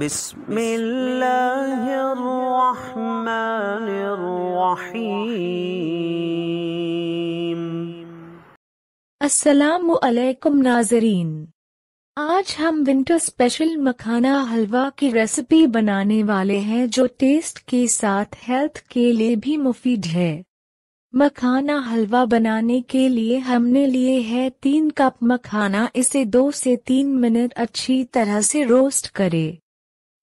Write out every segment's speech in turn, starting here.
بسم الله الرحمن الرحيم नाजरीन आज हम विंटर स्पेशल मखाना हलवा की रेसिपी बनाने वाले हैं जो टेस्ट के साथ हेल्थ के लिए भी मुफीद है मखाना हलवा बनाने के लिए हमने लिए है तीन कप मखाना इसे दो से तीन मिनट अच्छी तरह से रोस्ट करें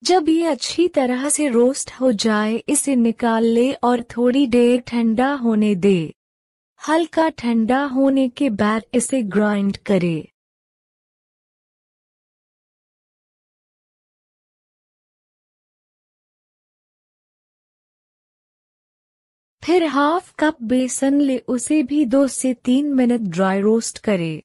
जब ये अच्छी तरह से रोस्ट हो जाए इसे निकाल ले और थोड़ी देर ठंडा होने दे हल्का ठंडा होने के बाद इसे ग्राइंड करे फिर हाफ कप बेसन ले उसे भी दो से तीन मिनट ड्राई रोस्ट करें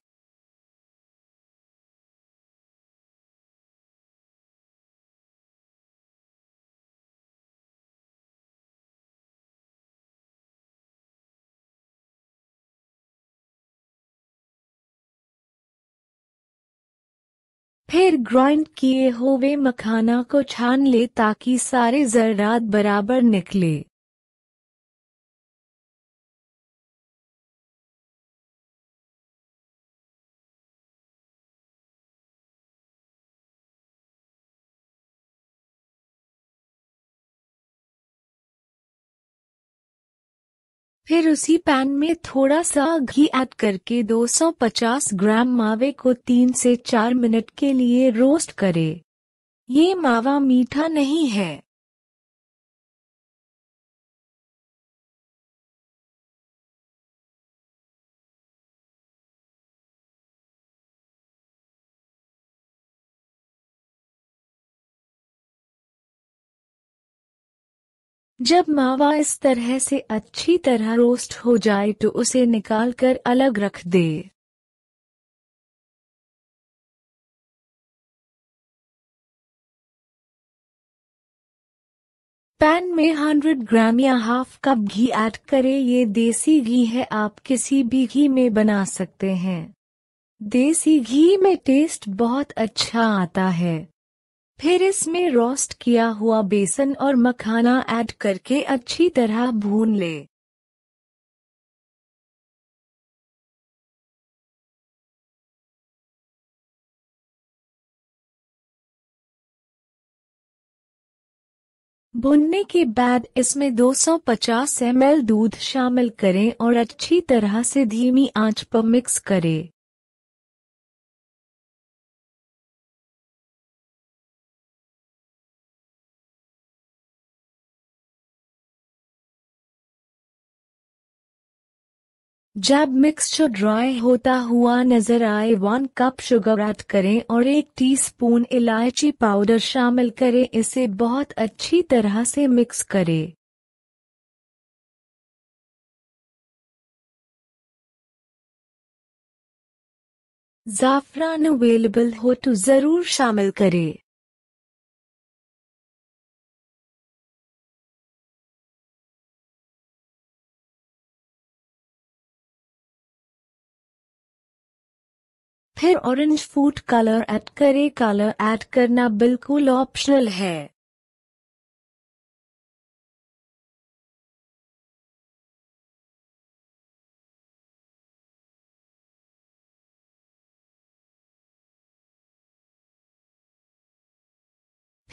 फिर ग्राइंड किए हुए मखाना को छान ले ताकि सारे ज़रात बराबर निकले फिर उसी पैन में थोड़ा सा घी ऐड करके 250 ग्राम मावे को तीन से चार मिनट के लिए रोस्ट करें। ये मावा मीठा नहीं है जब मावा इस तरह से अच्छी तरह रोस्ट हो जाए तो उसे निकाल कर अलग रख दे पैन में 100 ग्राम या हाफ कप घी ऐड करें ये देसी घी है आप किसी भी घी में बना सकते हैं देसी घी में टेस्ट बहुत अच्छा आता है फिर इसमें रोस्ट किया हुआ बेसन और मखाना ऐड करके अच्छी तरह भून ले भुनने के बाद इसमें 250 ml दूध शामिल करें और अच्छी तरह से धीमी आंच पर मिक्स करें जब मिक्सचर ड्राई होता हुआ नजर आए वन कप शुगर ऐड करें और एक टीस्पून इलायची पाउडर शामिल करें इसे बहुत अच्छी तरह से मिक्स करें ज़ाफ़रान अवेलेबल हो तो ज़रूर शामिल करें फिर ऑरेंज फूड कलर ऐड करे कलर ऐड करना बिल्कुल ऑप्शनल है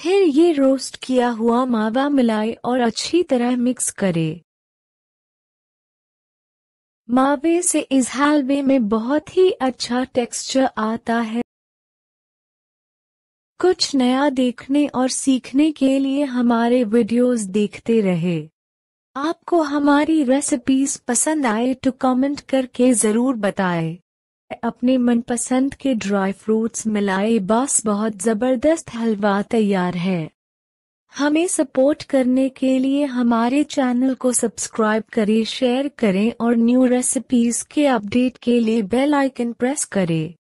फिर ये रोस्ट किया हुआ मावा मिलाए और अच्छी तरह मिक्स करें मावे से इस हलवे में बहुत ही अच्छा टेक्सचर आता है कुछ नया देखने और सीखने के लिए हमारे वीडियोस देखते रहे आपको हमारी रेसिपीज पसंद आए तो कमेंट करके ज़रूर बताएं। अपने मनपसंद के ड्राई फ्रूट्स मिलाए बस बहुत ज़बरदस्त हलवा तैयार है हमें सपोर्ट करने के लिए हमारे चैनल को सब्सक्राइब करें शेयर करें और न्यू रेसिपीज के अपडेट के लिए बेल आइकन प्रेस करें